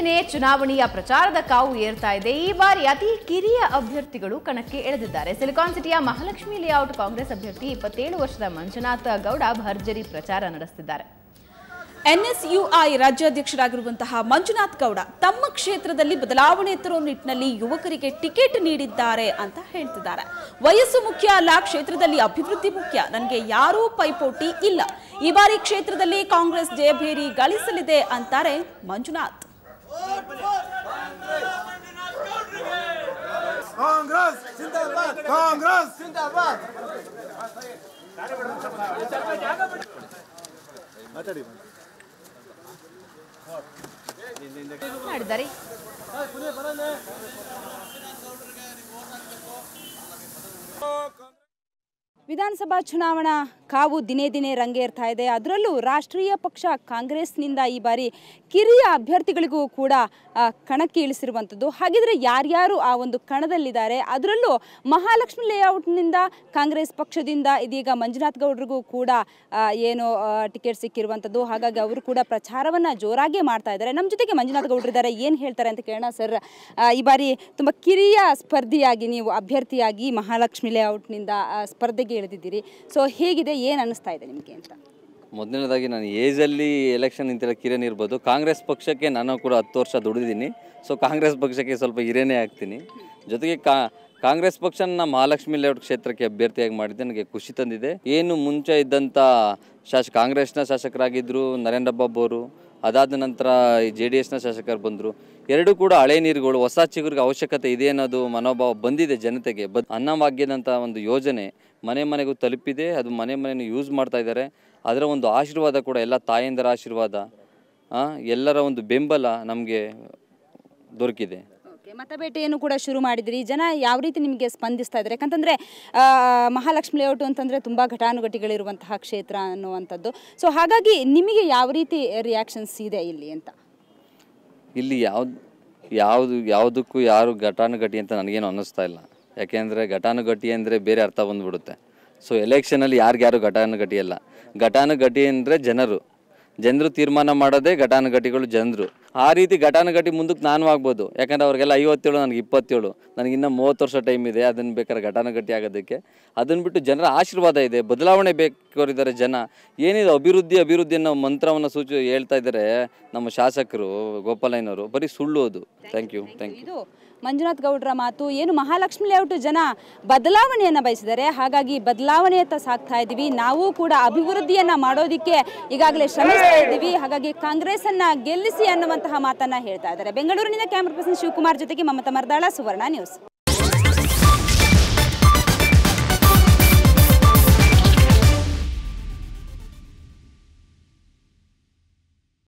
ಇತ್ತೀಚಿನೇ ಚುನಾವಣೆಯ ಪ್ರಚಾರದ ಕಾವು ಏರ್ತಾ ಇದೆ ಈ ಬಾರಿ ಅತಿ ಕಿರಿಯ ಅಭ್ಯರ್ಥಿಗಳು ಕಣಕ್ಕೆ ಎಳೆದಿದ್ದಾರೆ ಸಿಲಿಕಾನ್ ಸಿಟಿಯ ಮಹಾಲಕ್ಷ್ಮಿ ಲೇಔಟ್ ಕಾಂಗ್ರೆಸ್ ಅಭ್ಯರ್ಥಿ ಇಪ್ಪತ್ತೇಳು ವರ್ಷದ ಮಂಜುನಾಥ ಗೌಡ ಭರ್ಜರಿ ಪ್ರಚಾರ ನಡೆಸುತ್ತಿದ್ದಾರೆ ಎನ್ಎಸ್ಯುಐ ರಾಜ್ಯಾಧ್ಯಕ್ಷರಾಗಿರುವಂತಹ ಮಂಜುನಾಥ್ ಗೌಡ ತಮ್ಮ ಕ್ಷೇತ್ರದಲ್ಲಿ ಬದಲಾವಣೆ ತರೋ ನಿಟ್ಟಿನಲ್ಲಿ ಯುವಕರಿಗೆ ಟಿಕೆಟ್ ನೀಡಿದ್ದಾರೆ ಅಂತ ಹೇಳ್ತಿದ್ದಾರೆ ವಯಸ್ಸು ಮುಖ್ಯ ಅಲ್ಲ ಕ್ಷೇತ್ರದಲ್ಲಿ ಅಭಿವೃದ್ಧಿ ಮುಖ್ಯ ನನಗೆ ಯಾರೂ ಪೈಪೋಟಿ ಇಲ್ಲ ಈ ಬಾರಿ ಕ್ಷೇತ್ರದಲ್ಲಿ ಕಾಂಗ್ರೆಸ್ ಜಯಭೇರಿ ಗಳಿಸಲಿದೆ ಅಂತಾರೆ ಮಂಜುನಾಥ್ कांग्रेस जिंदाबाद कांग्रेस जिंदाबाद ಮಾತಾಡಿ ಮಾಡಿದ್ದಾರೆ ವಿಧಾನಸಭಾ ಚುನಾವಣಾ ಕಾವು ದಿನೇ ದಿನೇ ರಂಗೇರ್ತಾ ಇದೆ ಅದರಲ್ಲೂ ರಾಷ್ಟ್ರೀಯ ಪಕ್ಷ ಕಾಂಗ್ರೆಸ್ನಿಂದ ಈ ಬಾರಿ ಕಿರಿಯ ಅಭ್ಯರ್ಥಿಗಳಿಗೂ ಕೂಡ ಕಣಕ್ಕೆ ಇಳಿಸಿರುವಂಥದ್ದು ಹಾಗಿದ್ರೆ ಯಾರ್ಯಾರು ಆ ಒಂದು ಕಣದಲ್ಲಿದ್ದಾರೆ ಅದರಲ್ಲೂ ಮಹಾಲಕ್ಷ್ಮಿ ಲೇಔಟ್ನಿಂದ ಕಾಂಗ್ರೆಸ್ ಪಕ್ಷದಿಂದ ಇದೀಗ ಮಂಜುನಾಥ್ ಗೌಡ್ರಿಗೂ ಕೂಡ ಏನು ಟಿಕೆಟ್ ಸಿಕ್ಕಿರುವಂಥದ್ದು ಹಾಗಾಗಿ ಅವರು ಕೂಡ ಪ್ರಚಾರವನ್ನು ಜೋರಾಗಿ ಮಾಡ್ತಾ ಇದ್ದಾರೆ ನಮ್ಮ ಜೊತೆಗೆ ಮಂಜುನಾಥ್ ಗೌಡ್ರಿದ್ದಾರೆ ಏನು ಹೇಳ್ತಾರೆ ಅಂತ ಕೇಳೋಣ ಸರ್ ಈ ಬಾರಿ ತುಂಬ ಕಿರಿಯ ಸ್ಪರ್ಧಿಯಾಗಿ ನೀವು ಅಭ್ಯರ್ಥಿಯಾಗಿ ಮಹಾಲಕ್ಷ್ಮಿ ಲೇಔಟ್ನಿಂದ ಸ್ಪರ್ಧೆಗೆ ಇಳಿದಿದ್ದೀರಿ ಸೊ ಹೇಗಿದೆ ಏನು ಅನ್ನಿಸ್ತಾ ಇದೆ ನಿಮಗೆ ಅಂತ ಮೊದಲನೇದಾಗಿ ನಾನು ಏಜಲ್ಲಿ ಎಲೆಕ್ಷನ್ ನಿಂತಿರೋ ಕಿರೇಣಿ ಇರ್ಬೋದು ಕಾಂಗ್ರೆಸ್ ಪಕ್ಷಕ್ಕೆ ನಾನು ಕೂಡ ಹತ್ತು ವರ್ಷ ದುಡಿದಿದ್ದೀನಿ ಸೊ ಕಾಂಗ್ರೆಸ್ ಪಕ್ಷಕ್ಕೆ ಸ್ವಲ್ಪ ಹಿರೇನೇ ಆಗ್ತೀನಿ ಜೊತೆಗೆ ಕಾ ಕಾಂಗ್ರೆಸ್ ಪಕ್ಷನ ಮಹಾಲಕ್ಷ್ಮಿ ಲೇಔಟ್ ಕ್ಷೇತ್ರಕ್ಕೆ ಅಭ್ಯರ್ಥಿಯಾಗಿ ಮಾಡಿದ್ದೆ ನನಗೆ ಖುಷಿ ತಂದಿದೆ ಏನು ಮುಂಚೆ ಇದ್ದಂಥ ಶಾಸ ಕಾಂಗ್ರೆಸ್ನ ಶಾಸಕರಾಗಿದ್ದರು ನರೇಂದ್ರ ಬಾಬು ಅವರು ಅದಾದ ನಂತರ ಈ ಜೆ ಡಿ ಎಸ್ನ ಶಾಸಕರು ಬಂದರು ಎರಡೂ ಕೂಡ ಹಳೆ ನೀರುಗಳು ಹೊಸ ಚಿಗುರಿಗೆ ಅವಶ್ಯಕತೆ ಇದೆ ಅನ್ನೋದು ಮನೋಭಾವ ಬಂದಿದೆ ಜನತೆಗೆ ಬದ್ ಅನ್ನವಾಗ್ಯದಂತಹ ಒಂದು ಯೋಜನೆ ಮನೆ ಮನೆಗೂ ತಲುಪಿದೆ ಅದು ಮನೆ ಮನೆಯನ್ನು ಯೂಸ್ ಮಾಡ್ತಾ ಇದ್ದಾರೆ ಅದರ ಒಂದು ಆಶೀರ್ವಾದ ಕೂಡ ಎಲ್ಲ ತಾಯಂದರ ಆಶೀರ್ವಾದ ಎಲ್ಲರ ಒಂದು ಬೆಂಬಲ ನಮಗೆ ದೊರಕಿದೆ ಮತಬೇಟೆಯನ್ನು ಕೂಡ ಶುರು ಮಾಡಿದ್ರಿ ಜನ ಯಾವ ರೀತಿ ನಿಮಗೆ ಸ್ಪಂದಿಸ್ತಾ ಇದ್ದಾರೆ ಯಾಕಂತಂದರೆ ಮಹಾಲಕ್ಷ್ಮಿ ಲೇಔಟು ಅಂತಂದರೆ ತುಂಬ ಘಟಾನುಘಟಿಗಳಿರುವಂತಹ ಕ್ಷೇತ್ರ ಅನ್ನುವಂಥದ್ದು ಸೊ ಹಾಗಾಗಿ ನಿಮಗೆ ಯಾವ ರೀತಿ ರಿಯಾಕ್ಷನ್ಸ್ ಇದೆ ಇಲ್ಲಿ ಅಂತ ಇಲ್ಲಿ ಯಾವ್ದು ಯಾವುದು ಯಾವುದಕ್ಕೂ ಯಾರು ಘಟಾನುಘಟಿ ಅಂತ ನನಗೇನು ಅನ್ನಿಸ್ತಾ ಇಲ್ಲ ಯಾಕೆಂದರೆ ಘಟಾನುಘಟಿ ಅಂದರೆ ಬೇರೆ ಅರ್ಥ ಬಂದ್ಬಿಡುತ್ತೆ ಸೊ ಎಲೆಕ್ಷನಲ್ಲಿ ಯಾರಿಗ್ಯಾರು ಘಟಾನುಘಟಿ ಅಲ್ಲ ಘಟಾನುಘಟಿ ಅಂದರೆ ಜನರು ಜನರು ತೀರ್ಮಾನ ಮಾಡೋದೇ ಘಟಾನುಘಟಿಗಳು ಜನರು ಆ ರೀತಿ ಘಟಿ ಮುಂದಕ್ಕೆ ನಾನು ಆಗ್ಬೋದು ಯಾಕಂದರೆ ಅವ್ರಿಗೆಲ್ಲ ಐವತ್ತೇಳು ನನಗೆ ಇಪ್ಪತ್ತೇಳು ನನಗೆ ಇನ್ನೂ ಮೂವತ್ತು ವರ್ಷ ಟೈಮ್ ಇದೆ ಅದನ್ನು ಬೇಕಾದ್ರೆ ಘಟಾನುಘಟಿ ಆಗೋದಕ್ಕೆ ಅದನ್ನು ಬಿಟ್ಟು ಜನರ ಆಶೀರ್ವಾದ ಇದೆ ಬದಲಾವಣೆ ಬೇಕೋರಿದ್ದಾರೆ ಜನ ಏನಿದೆ ಅಭಿವೃದ್ಧಿ ಅಭಿವೃದ್ಧಿ ಅನ್ನೋ ಮಂತ್ರವನ್ನು ಸೂಚಿ ಹೇಳ್ತಾ ಇದ್ದಾರೆ ನಮ್ಮ ಶಾಸಕರು ಗೋಪಾಲಯ್ಯನವರು ಬರೀ ಸುಳ್ಳು ಅದು thank you thank you Manjunath ಗೌಡ್ರ ಮಾತು ಏನು ಮಹಾಲಕ್ಷ್ಮಿ ಲೇಔಟ್ ಜನ ಬದಲಾವಣೆಯನ್ನು ಬಯಸಿದರೆ ಹಾಗಾಗಿ ಬದಲಾವಣೆಯತ್ತ ಸಾಕ್ತಾ ಇದ್ದೀವಿ ನಾವು ಕೂಡ ಅಭಿವೃದ್ಧಿಯನ್ನು ಮಾಡೋದಕ್ಕೆ ಈಗಾಗಲೇ ಶ್ರಮಿಸ್ತಾ ಇದ್ದೀವಿ ಹಾಗಾಗಿ ಅನ್ನ ಗೆಲ್ಲಿಸಿ ಅನ್ನುವಂಥ ಅನ್ನುವಂತಹ ಮಾತನ್ನ ಹೇಳ್ತಾ ಇದ್ದಾರೆ ಬೆಂಗಳೂರಿನಿಂದ ಕ್ಯಾಮ್ರಾ ಪರ್ಸನ್ ಶಿವಕುಮಾರ್ ಜೊತೆಗೆ ಮಮತಾ ಮರ್ದಾಳ ಸುವರ್ಣ ನ್ಯೂಸ್